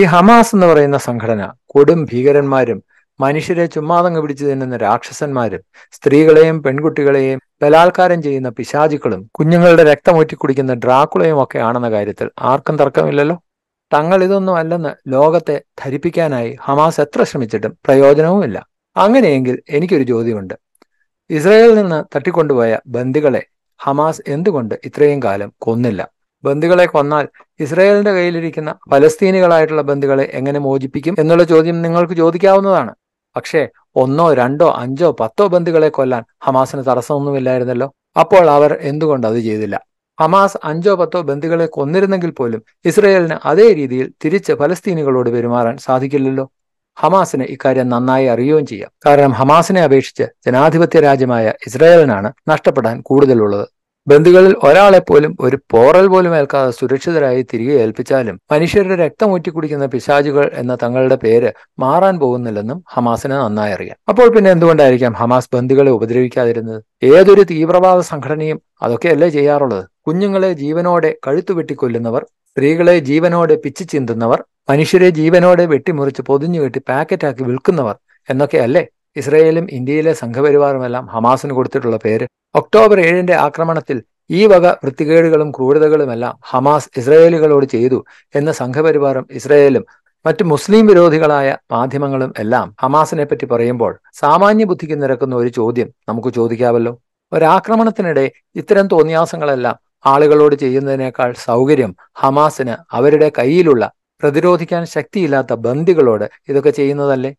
ഈ ഹമാസ് എന്ന് പറയുന്ന സംഘടന കൊടും ഭീകരന്മാരും മനുഷ്യരെ ചുമ്മാതങ്ങ് പിടിച്ചു തിന്നുന്ന രാക്ഷസന്മാരും സ്ത്രീകളെയും പെൺകുട്ടികളെയും ബലാത്കാരം ചെയ്യുന്ന പിശാചുക്കളും കുഞ്ഞുങ്ങളുടെ രക്തമൊറ്റി കുടിക്കുന്ന ഡ്രാക്കുളയും ഒക്കെ ആണെന്ന കാര്യത്തിൽ ആർക്കും തർക്കമില്ലല്ലോ തങ്ങൾ ഇതൊന്നും അല്ലെന്ന് ലോകത്തെ ധരിപ്പിക്കാനായി ഹമാസ് എത്ര ശ്രമിച്ചിട്ടും പ്രയോജനവുമില്ല അങ്ങനെയെങ്കിൽ എനിക്കൊരു ചോദ്യമുണ്ട് ഇസ്രായേലിൽ നിന്ന് തട്ടിക്കൊണ്ടുപോയ ബന്ദികളെ ഹമാസ് എന്തുകൊണ്ട് ഇത്രയും കാലം കൊന്നില്ല ബന്ദികളെ കൊന്നാൽ ഇസ്രായേലിന്റെ കയ്യിലിരിക്കുന്ന ഫലസ്തീനികളായിട്ടുള്ള ബന്ധുക്കളെ എങ്ങനെ മോചിപ്പിക്കും എന്നുള്ള ചോദ്യം നിങ്ങൾക്ക് ചോദിക്കാവുന്നതാണ് പക്ഷേ ഒന്നോ രണ്ടോ അഞ്ചോ പത്തോ ബന്ധുക്കളെ കൊല്ലാൻ ഹമാസിന് തടസ്സമൊന്നുമില്ലായിരുന്നല്ലോ അപ്പോൾ അവർ എന്തുകൊണ്ട് അത് ചെയ്തില്ല ഹമാസ് അഞ്ചോ പത്തോ ബന്ധുക്കളെ കൊന്നിരുന്നെങ്കിൽ പോലും ഇസ്രയേലിന് അതേ രീതിയിൽ തിരിച്ച് ഫലസ്തീനികളോട് പെരുമാറാൻ സാധിക്കില്ലല്ലോ ഹമാസിന് ഇക്കാര്യം നന്നായി അറിയുകയും ചെയ്യാം കാരണം ഹമാസിനെ അപേക്ഷിച്ച് ജനാധിപത്യ രാജ്യമായ ഇസ്രയേലിനാണ് നഷ്ടപ്പെടാൻ കൂടുതലുള്ളത് ബന്ധുക്കളിൽ പോലും ഒരു പോറൽ പോലും ഏൽക്കാതെ സുരക്ഷിതരായി തിരികെ ഏൽപ്പിച്ചാലും മനുഷ്യരുടെ രക്തം കുടിക്കുന്ന പിശാചുകൾ എന്ന തങ്ങളുടെ പേര് മാറാൻ പോകുന്നില്ലെന്നും ഹമാസിന് നന്നായി അറിയാം അപ്പോൾ പിന്നെ എന്തുകൊണ്ടായിരിക്കാം ഹമാസ് ബന്ധുക്കളെ ഉപദ്രവിക്കാതിരുന്നത് ഏതൊരു തീവ്രവാദ സംഘടനയും അതൊക്കെയല്ലേ ചെയ്യാറുള്ളത് കുഞ്ഞുങ്ങളെ ജീവനോടെ കഴുത്തു വെട്ടിക്കൊല്ലുന്നവർ സ്ത്രീകളെ ജീവനോടെ പിച്ചു ചിന്തുന്നവർ മനുഷ്യരെ ജീവനോടെ വെട്ടിമുറിച്ച് കെട്ടി പാക്കറ്റാക്കി വിൽക്കുന്നവർ എന്നൊക്കെയല്ലേ ഇസ്രയേലും ഇന്ത്യയിലെ സംഘപരിവാറുമെല്ലാം ഹമാസിന് കൊടുത്തിട്ടുള്ള പേര് ഒക്ടോബർ ഏഴിന്റെ ആക്രമണത്തിൽ ഈ വക വൃത്തികേടുകളും ക്രൂരതകളുമെല്ലാം ഹമാസ് ഇസ്രയേലുകളോട് ചെയ്തു എന്ന് സംഘപരിവാറും ഇസ്രയേലും മറ്റ് മുസ്ലിം വിരോധികളായ മാധ്യമങ്ങളും എല്ലാം ഹമാസിനെ പറ്റി പറയുമ്പോൾ സാമാന്യ ബുദ്ധിക്ക് നിരക്കുന്ന ഒരു ചോദ്യം നമുക്ക് ചോദിക്കാമല്ലോ ഒരാക്രമണത്തിനിടെ ഇത്തരം തോന്നിയാസങ്ങളെല്ലാം ആളുകളോട് ചെയ്യുന്നതിനേക്കാൾ സൗകര്യം ഹമാസിന് അവരുടെ കയ്യിലുള്ള പ്രതിരോധിക്കാൻ ശക്തിയില്ലാത്ത ബന്ദികളോട് ഇതൊക്കെ ചെയ്യുന്നതല്ലേ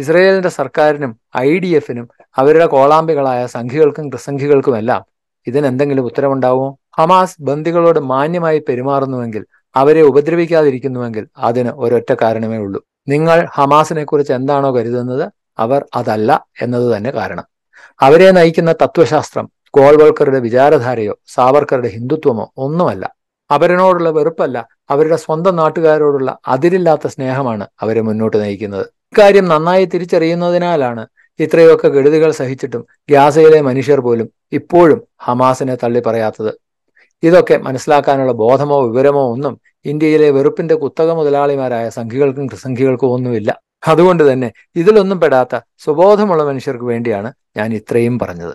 ഇസ്രയേലിന്റെ സർക്കാരിനും ഐ ഡി എഫിനും അവരുടെ കോളാമ്പികളായ സംഘികൾക്കും ക്രിസംഘികൾക്കുമെല്ലാം ഇതിനെന്തെങ്കിലും ഉത്തരവുണ്ടാവുമോ ഹമാസ് ബന്ദികളോട് മാന്യമായി പെരുമാറുന്നുവെങ്കിൽ അവരെ ഉപദ്രവിക്കാതിരിക്കുന്നുവെങ്കിൽ അതിന് ഒരൊറ്റ കാരണമേ ഉള്ളൂ നിങ്ങൾ ഹമാസിനെ കുറിച്ച് എന്താണോ കരുതുന്നത് അവർ അതല്ല എന്നത് തന്നെ കാരണം അവരെ നയിക്കുന്ന തത്വശാസ്ത്രം ഗോൾവൾക്കറുടെ വിചാരധാരയോ സാവർക്കറുടെ ഹിന്ദുത്വമോ ഒന്നുമല്ല അവരനോടുള്ള വെറുപ്പല്ല അവരുടെ സ്വന്തം നാട്ടുകാരോടുള്ള അതിരില്ലാത്ത സ്നേഹമാണ് അവരെ മുന്നോട്ട് നയിക്കുന്നത് ഇക്കാര്യം നന്നായി തിരിച്ചറിയുന്നതിനാലാണ് ഇത്രയൊക്കെ കെടുതികൾ സഹിച്ചിട്ടും ഗ്യാസയിലെ മനുഷ്യർ പോലും ഇപ്പോഴും ഹമാസിനെ തള്ളി പറയാത്തത് ഇതൊക്കെ മനസ്സിലാക്കാനുള്ള ബോധമോ വിവരമോ ഒന്നും ഇന്ത്യയിലെ വെറുപ്പിന്റെ കുത്തക മുതലാളിമാരായ സംഘികൾക്കും സംഘികൾക്കും ഒന്നുമില്ല അതുകൊണ്ട് തന്നെ ഇതിലൊന്നും പെടാത്ത സുബോധമുള്ള മനുഷ്യർക്ക് വേണ്ടിയാണ് ഞാൻ ഇത്രയും പറഞ്ഞത്